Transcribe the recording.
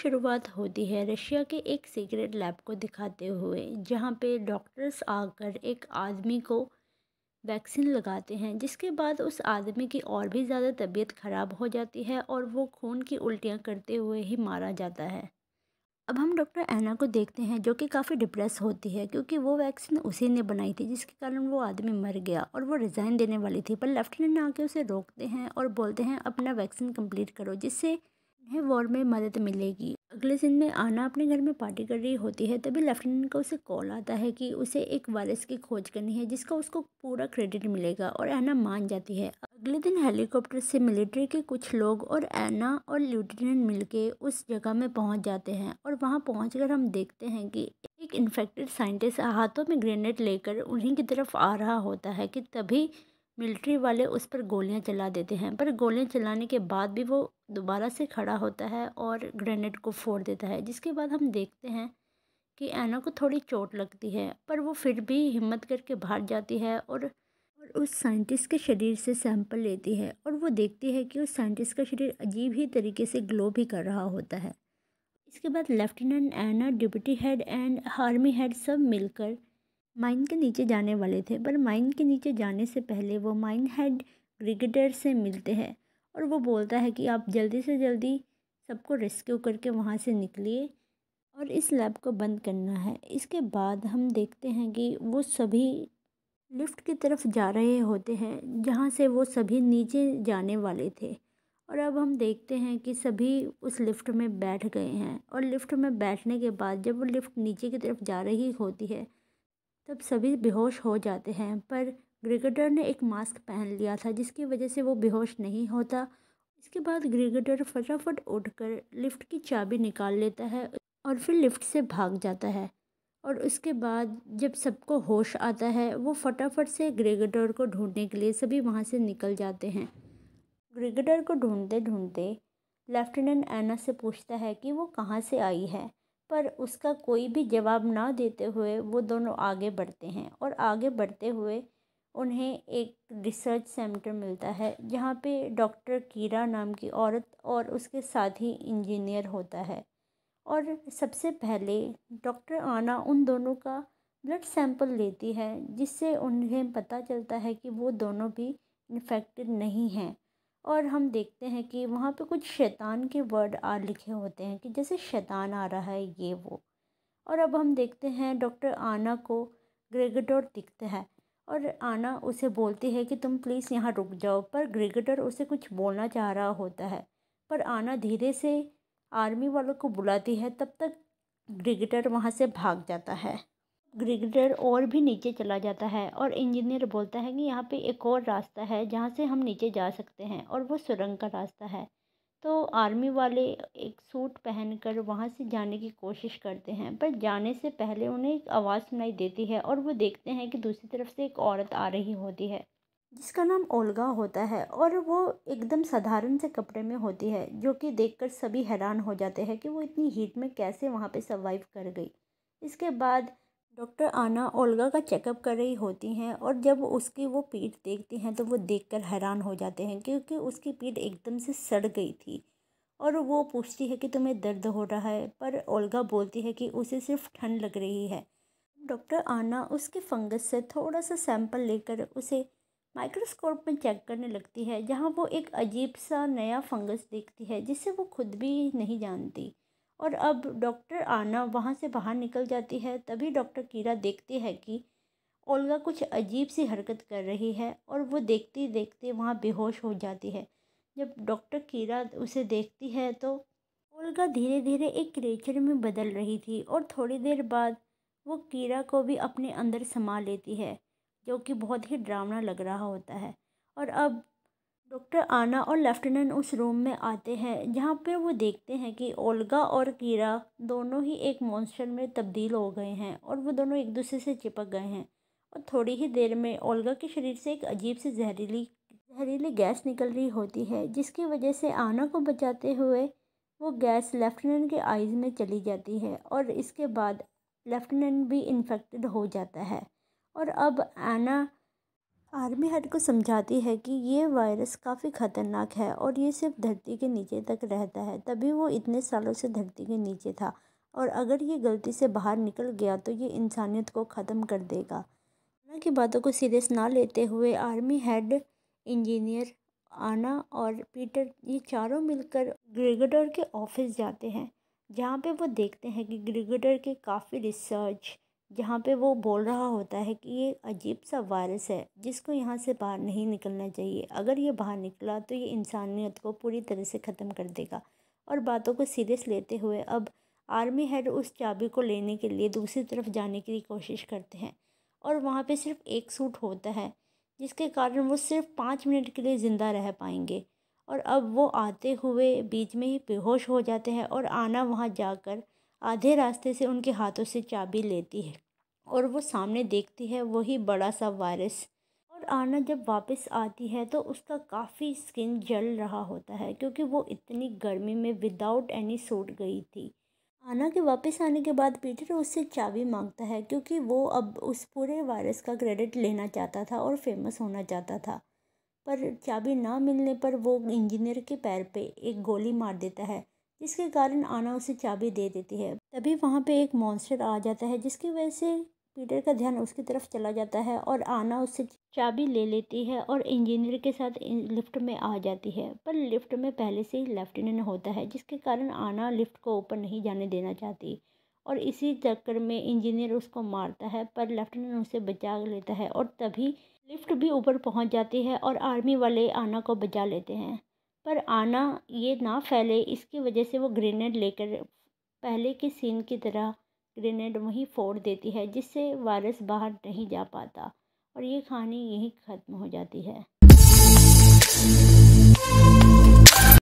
शुरुआत होती है रशिया के एक सीक्रेट लैब को दिखाते हुए जहां पे डॉक्टर्स आकर एक आदमी को वैक्सीन लगाते हैं जिसके बाद उस आदमी की और भी ज़्यादा तबीयत ख़राब हो जाती है और वो खून की उल्टियाँ करते हुए ही मारा जाता है अब हम डॉक्टर ऐना को देखते हैं जो कि काफ़ी डिप्रेस होती है क्योंकि वो वैक्सीन उसी ने बनाई थी जिसके कारण वो आदमी मर गया और वो रिज़ाइन देने वाली थी पर लेफ्टिनेंट आके उसे रोकते हैं और बोलते हैं अपना वैक्सीन कंप्लीट करो जिससे उन्हें वॉर में मदद मिलेगी अगले दिन में आना अपने घर में पार्टी कर रही होती है तभी लेफ्टिनेंट का उसे कॉल आता है कि उसे एक वायरस की खोज करनी है जिसका उसको पूरा क्रेडिट मिलेगा और ऐना मान जाती है अगले दिन हेलीकॉप्टर से मिलिट्री के कुछ लोग और ऐना और लेफ्टिनेंट मिलके उस जगह में पहुंच जाते हैं और वहाँ पहुँच हम देखते हैं कि एक इन्फेक्टेड साइंटिस्ट हाथों में ग्रेनेड लेकर उन्हीं की तरफ आ रहा होता है कि तभी मिलिट्री वाले उस पर गोलियां चला देते हैं पर गोलियां चलाने के बाद भी वो दोबारा से खड़ा होता है और ग्रेनेड को फोड़ देता है जिसके बाद हम देखते हैं कि एना को थोड़ी चोट लगती है पर वो फिर भी हिम्मत करके बाहर जाती है और, और उस साइंटिस्ट के शरीर से सैंपल लेती है और वो देखती है कि उस साइंटिस्ट का शरीर अजीब ही तरीके से ग्लो भी कर रहा होता है इसके बाद लेफ्टिनेंट एना deputy head and army head सब मिलकर माइन के नीचे जाने वाले थे पर माइन के नीचे जाने से पहले वो माइन हेड ब्रिगेडियर से मिलते हैं और वो बोलता है कि आप जल्दी से जल्दी सबको रेस्क्यू करके वहाँ से निकलिए और इस लैब को बंद करना है इसके बाद हम देखते हैं कि वो सभी लिफ्ट की तरफ जा रहे होते हैं जहाँ से वो सभी नीचे जाने वाले थे और अब हम देखते हैं कि सभी उस लिफ्ट में बैठ गए हैं और लिफ्ट में बैठने के बाद जब वो लिफ्ट नीचे की तरफ जा रही होती है तब सभी बेहोश हो जाते हैं पर ग्रिगेडर ने एक मास्क पहन लिया था जिसकी वजह से वो बेहोश नहीं होता इसके बाद ग्रिगेडर फटाफट उठकर लिफ्ट की चाबी निकाल लेता है और फिर लिफ्ट से भाग जाता है और उसके बाद जब सबको होश आता है वो फटाफट से ग्रेगेटर को ढूंढने के लिए सभी वहाँ से निकल जाते हैं ग्रिगेडर को ढूंढते ढूंढते लेफ्टिनेंट एना से पूछता है कि वो कहाँ से आई है पर उसका कोई भी जवाब ना देते हुए वो दोनों आगे बढ़ते हैं और आगे बढ़ते हुए उन्हें एक रिसर्च सेंटर मिलता है जहाँ पे डॉक्टर कीरा नाम की औरत और उसके साथ ही इंजीनियर होता है और सबसे पहले डॉक्टर आना उन दोनों का ब्लड सैंपल लेती है जिससे उन्हें पता चलता है कि वो दोनों भी इन्फेक्टेड नहीं हैं और हम देखते हैं कि वहाँ पे कुछ शैतान के वर्ड आ लिखे होते हैं कि जैसे शैतान आ रहा है ये वो और अब हम देखते हैं डॉक्टर आना को ग्रेगडोर दिखता है और आना उसे बोलती है कि तुम प्लीज़ यहाँ रुक जाओ पर ग्रेगडर उसे कुछ बोलना चाह रहा होता है पर आना धीरे से आर्मी वालों को बुलाती है तब तक ग्रेगडर वहाँ से भाग जाता है ग्रिगडर और भी नीचे चला जाता है और इंजीनियर बोलता है कि यहाँ पे एक और रास्ता है जहाँ से हम नीचे जा सकते हैं और वो सुरंग का रास्ता है तो आर्मी वाले एक सूट पहनकर वहाँ से जाने की कोशिश करते हैं पर जाने से पहले उन्हें एक आवाज़ सुनाई देती है और वो देखते हैं कि दूसरी तरफ से एक औरत आ रही होती है जिसका नाम ओलगा होता है और वो एकदम साधारण से कपड़े में होती है जो कि देखकर सभी हैरान हो जाते हैं कि वो इतनी हीट में कैसे वहाँ पे सर्वाइव कर गई इसके बाद डॉक्टर आना ओल्गा का चेकअप कर रही होती हैं और जब उसकी वो पीठ देखती हैं तो वो देखकर हैरान हो जाते हैं क्योंकि उसकी पीठ एकदम से सड़ गई थी और वो पूछती है कि तुम्हें दर्द हो रहा है पर ओल्गा बोलती है कि उसे सिर्फ ठंड लग रही है डॉक्टर आना उसके फंगस से थोड़ा सा सैंपल लेकर उसे माइक्रोस्कोप में चेक करने लगती है जहाँ वो एक अजीब सा नया फंगस देखती है जिसे वो खुद भी नहीं जानती और अब डॉक्टर आना वहाँ से बाहर निकल जाती है तभी डॉक्टर कीरा देखती है कि ओल्गा कुछ अजीब सी हरकत कर रही है और वो देखते देखते वहाँ बेहोश हो जाती है जब डॉक्टर कीरा उसे देखती है तो ओल्गा धीरे धीरे एक क्रेचर में बदल रही थी और थोड़ी देर बाद वो कीरा को भी अपने अंदर समा लेती है जो कि बहुत ही डरावना लग रहा होता है और अब डॉक्टर आना और लेफ्टिनेंट उस रूम में आते हैं जहाँ पे वो देखते हैं कि ओल्गा और कीरा दोनों ही एक मॉन्स्टर में तब्दील हो गए हैं और वो दोनों एक दूसरे से चिपक गए हैं और थोड़ी ही देर में ओल्गा के शरीर से एक अजीब सी जहरीली जहरीली गैस निकल रही होती है जिसकी वजह से आना को बचाते हुए वो गैस लेफ्टिनेंट के आइज़ में चली जाती है और इसके बाद लेफ्टिनेंट भी इन्फेक्टेड हो जाता है और अब आना आर्मी हेड को समझाती है कि ये वायरस काफ़ी ख़तरनाक है और ये सिर्फ धरती के नीचे तक रहता है तभी वो इतने सालों से धरती के नीचे था और अगर ये गलती से बाहर निकल गया तो ये इंसानियत को ख़त्म कर देगा आना की बातों को सीरियस ना लेते हुए आर्मी हेड इंजीनियर आना और पीटर ये चारों मिलकर ग्रिगेडर के ऑफिस जाते हैं जहाँ पे वो देखते हैं कि ग्रेगडर के काफ़ी रिसर्च जहाँ पे वो बोल रहा होता है कि ये अजीब सा वायरस है जिसको यहाँ से बाहर नहीं निकलना चाहिए अगर ये बाहर निकला तो ये इंसानियत को पूरी तरह से ख़त्म कर देगा और बातों को सीरियस लेते हुए अब आर्मी हेड उस चाबी को लेने के लिए दूसरी तरफ जाने की कोशिश करते हैं और वहाँ पर सिर्फ एक सूट होता है जिसके कारण वो सिर्फ पाँच मिनट के लिए ज़िंदा रह पाएंगे और अब वो आते हुए बीच में ही बेहोश हो जाते हैं और आना वहाँ जाकर आधे रास्ते से उनके हाथों से चाबी लेती है और वो सामने देखती है वही बड़ा सा वायरस और आना जब वापस आती है तो उसका काफ़ी स्किन जल रहा होता है क्योंकि वो इतनी गर्मी में विदाउट एनी सूट गई थी आना के वापस आने के बाद पीटर उससे चाबी मांगता है क्योंकि वो अब उस पूरे वायरस का क्रेडिट लेना चाहता था और फेमस होना चाहता था पर चाबी ना मिलने पर वो इंजीनियर के पैर पे एक गोली मार देता है जिसके कारण आना उसे चाबी दे देती है तभी वहाँ पे एक मॉन्स्टर आ जाता है जिसकी वजह से पीटर का ध्यान उसकी तरफ चला जाता है और आना उससे चाबी ले लेती है और इंजीनियर के साथ लिफ्ट में आ जाती है पर लिफ्ट में पहले से ही लेफ्टिनेंट होता है जिसके कारण आना लिफ्ट को ऊपर नहीं जाने देना चाहती और इसी चक्कर में इंजीनियर उसको मारता है पर लेफ्टिनेंट उसे बचा लेता है और तभी लिफ्ट भी ऊपर पहुंच जाती है और आर्मी वाले आना को बचा लेते हैं पर आना ये ना फैले इसकी वजह से वो ग्रेनेड लेकर पहले के सीन की तरह ग्रेनेड वहीं फोड़ देती है जिससे वायरस बाहर नहीं जा पाता और ये कहानी यहीं ख़त्म हो जाती है